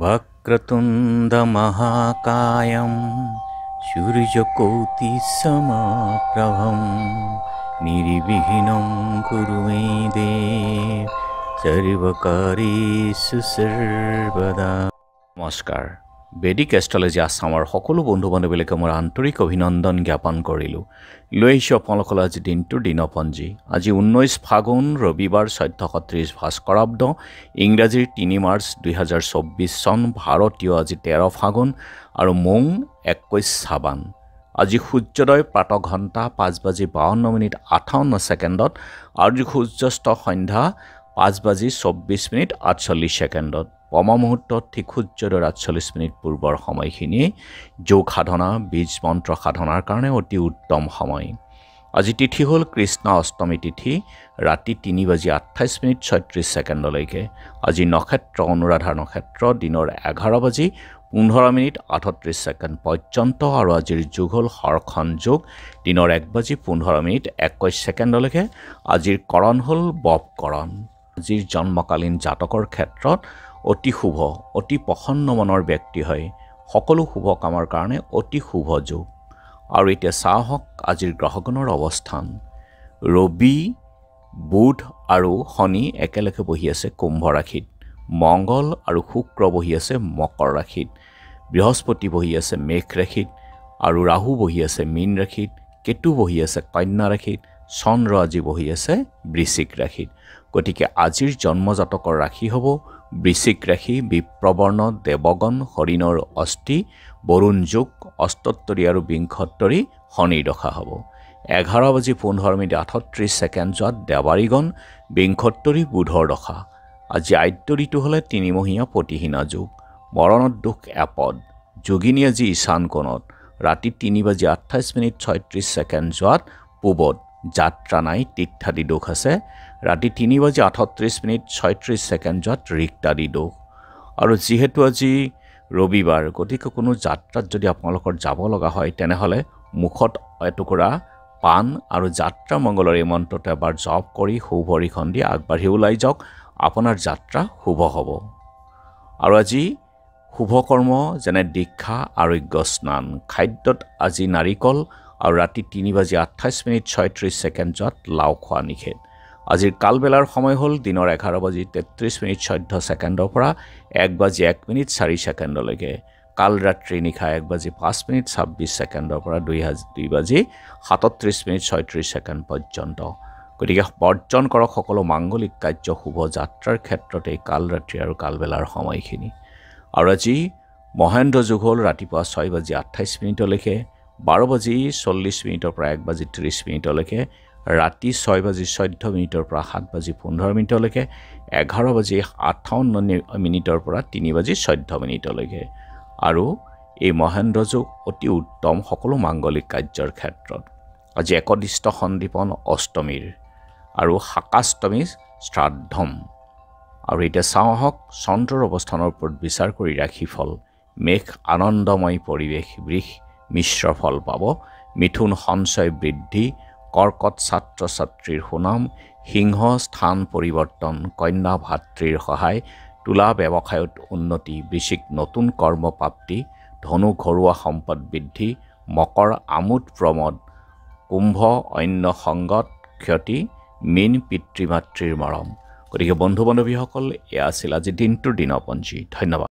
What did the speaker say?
वक्रतुन्दमहाकायं सूर्यकौतिसमप्रभं निर्विहीनं कुरु मे देव सर्वकारे सुसर्वदा नमस्कारः বেদিক এষ্ট্ৰলজি আছামৰ সকলো বন্ধু বান্ধৱীলৈকে মোৰ আন্তৰিক অভিনন্দন জ্ঞাপন কৰিলোঁ লৈ আহিছোঁ আপোনালোকলৈ আজি দিনটোৰ দিনপঞ্জী আজি ঊনৈছ ফাগুন ৰবিবাৰ চৈধ্যশ ত্ৰিছ ভাস্কৰাব্দ ইংৰাজীৰ তিনি মাৰ্চ দুহেজাৰ চৌব্বিছ চন ভাৰতীয় আজি তেৰ ফাগুন আৰু মৌ একৈছ চাবান আজি সূৰ্যোদয় প্ৰাত ঘণ্টা পাঁচ বাজি বাৱন্ন মিনিট আঠাৱন্ন ছেকেণ্ডত আৰু সূৰ্যস্ত সন্ধ্যা পাঁচ বাজি চৌব্বিছ মিনিট আঠচল্লিছ ছেকেণ্ডত কম মুহূৰ্তত ঠিক সূৰ্যোদয়ৰ আঠচল্লিছ মিনিট পূৰ্বৰ সময়খিনি যোগ সাধনা বীজ মন্ত্ৰ সাধনাৰ কাৰণে অতি উত্তম সময় আজি তিথি হ'ল কৃষ্ণ অষ্টমী তিথি ৰাতি তিনি বাজি আঠাইছ মিনিট ছয়ত্ৰিছ ছেকেণ্ডলৈকে আজি নক্ষত্ৰ অনুৰাধাৰ নক্ষত্ৰ দিনৰ এঘাৰ বাজি পোন্ধৰ মিনিট আঠত্ৰিছ ছেকেণ্ড পৰ্যন্ত আৰু আজিৰ যোগ হ'ল হৰখন যোগ দিনৰ এক বাজি পোন্ধৰ মিনিট একৈছ ছেকেণ্ডলৈকে আজিৰ কৰণ হ'ল বপকৰণ আজিৰ জন্মকালীন জাতকৰ ক্ষেত্ৰত অতি শুভ অতি প্ৰসন্ন মনৰ ব্যক্তি হয় সকলো শুভ কামৰ কাৰণে অতি শুভ যোগ আৰু এতিয়া চাহ হওক আজিৰ গ্ৰহগণৰ অৱস্থান ৰবি বুধ আৰু শনি একেলগে বহি আছে কুম্ভ ৰাশিত মংগল আৰু শুক্ৰ বহি আছে মকৰ ৰাশিত বৃহস্পতি বহি আছে মেঘ ৰাশিত আৰু ৰাহু বহি আছে মীন ৰাশিত কেতু বহি আছে কন্যা ৰাশিত চন্দ্ৰ আজি বহি আছে বৃশ্চিক ৰাশিত গতিকে আজিৰ জন্মজাতকৰ ৰাশি হ'ব বৃশ্চিক ৰাশি বিপ্ৰৱৰ্ণ দেৱগণ হৰিণৰ অস্থি বৰুণ যোগ অস্তোত্তৰী আৰু বিংশত্তৰী শনিৰ দশা হ'ব এঘাৰ বাজি পোন্ধৰ মিনিট আঠত্ৰিছ ছেকেণ্ড যোৱাত দেৱাৰীগণ বিংশত্তৰী বুধৰ দশা আজি আদ্য ঋতু হ'লে তিনিমহীয়া প্ৰতিহীনা যোগ মৰণত দুখ এপদ যোগিনী আজি ঈশান কোণত ৰাতি তিনি বাজি আঠাইছ মিনিট ছয়ত্ৰিছ ছেকেণ্ড যোৱাত পূবত যাত্ৰা নাই তীৰ্থাদি দোষ আছে ৰাতি তিনি বাজি আঠত্ৰিছ মিনিট ছয়ত্ৰিছ ছেকেণ্ডত ৰিক্তাদি দোষ আৰু যিহেতু আজি ৰবিবাৰ গতিকে কোনো যাত্ৰাত যদি আপোনালোকৰ যাব লগা হয় তেনেহ'লে মুখত এটুকুৰা পাণ আৰু যাত্ৰা মংগলৰ এই মন্ত্ৰটো এবাৰ জপ কৰি সুভৰিখন দি আগবাঢ়ি ওলাই যাওক আপোনাৰ যাত্ৰা শুভ হ'ব আৰু আজি শুভকৰ্ম যেনে দীক্ষা আৰোগ্য স্নান খাদ্যত আজি নাৰিকল আৰু ৰাতি তিনি বাজি আঠাইছ মিনিট ছয়ত্ৰিছ ছেকেণ্ডত লাও খোৱা নিষেধ আজিৰ কালবেলাৰ সময় হ'ল দিনৰ এঘাৰ বাজি তেত্ৰিছ মিনিট চৈধ্য ছেকেণ্ডৰ পৰা এক বাজি এক মিনিট চাৰি ছেকেণ্ডলৈকে কাল ৰাতি নিশা এক বাজি পাঁচ মিনিট ছাব্বিছ ছেকেণ্ডৰ পৰা দুই হাজি দুই বাজি সাতত্ৰিছ মিনিট ছয়ত্ৰিছ ছেকেণ্ড পৰ্যন্ত গতিকে বৰ্জন কৰক সকলো মাংগলিক কাৰ্য শুভ যাত্ৰাৰ ক্ষেত্ৰত এই কাল ৰাতি আৰু কালবেলাৰ সময়খিনি আৰু আজি মহেন্দ্ৰ যুগ হ'ল ৰাতিপুৱা ছয় বাজি আঠাইছ মিনিটলৈকে বাৰ বাজি চল্লিছ মিনিটৰ পৰা এক বাজি ত্ৰিছ মিনিটলৈকে ৰাতি ছয় বাজি চৈধ্য মিনিটৰ পৰা সাত বাজি পোন্ধৰ মিনিটলৈকে এঘাৰ বাজি আঠাৱন্ন মিনিটৰ পৰা তিনি বাজি চৈধ্য মিনিটলৈকে আৰু এই মহেন্দ্ৰ যোগ অতি উত্তম সকলো মাংগলিক কাৰ্যৰ ক্ষেত্ৰত আজি একদিষ্ট সন্দীপন অষ্টমীৰ আৰু শাকাষ্টমী শ্ৰাদ্ধম আৰু এতিয়া চাওঁ আহক চন্দ্ৰৰ অৱস্থানৰ ওপৰত বিচাৰ কৰি ৰাশিফল মেঘ আনন্দময় পৰিৱেশ বৃষ মিশ্ৰ ফল পাব মিথুন সঞ্চয় বৃদ্ধি কৰ্কট ছাত্ৰ ছাত্ৰীৰ সুনাম সিংহ স্থান পৰিৱৰ্তন কন্যা ভাতৃৰ সহায় তোলা ব্যৱসায়ত উন্নতি বিশেষ নতুন কৰ্মপ্ৰাপ্তি ধনু ঘৰুৱা সম্পদ বৃদ্ধি মকৰ আমোদ প্ৰমোদ কুম্ভ অন্য সংগত ক্ষতি মীন পিতৃ মাতৃৰ মৰম গতিকে বন্ধু বান্ধৱীসকল এয়া আছিল আজি দিনটোৰ দিনপঞ্জী ধন্যবাদ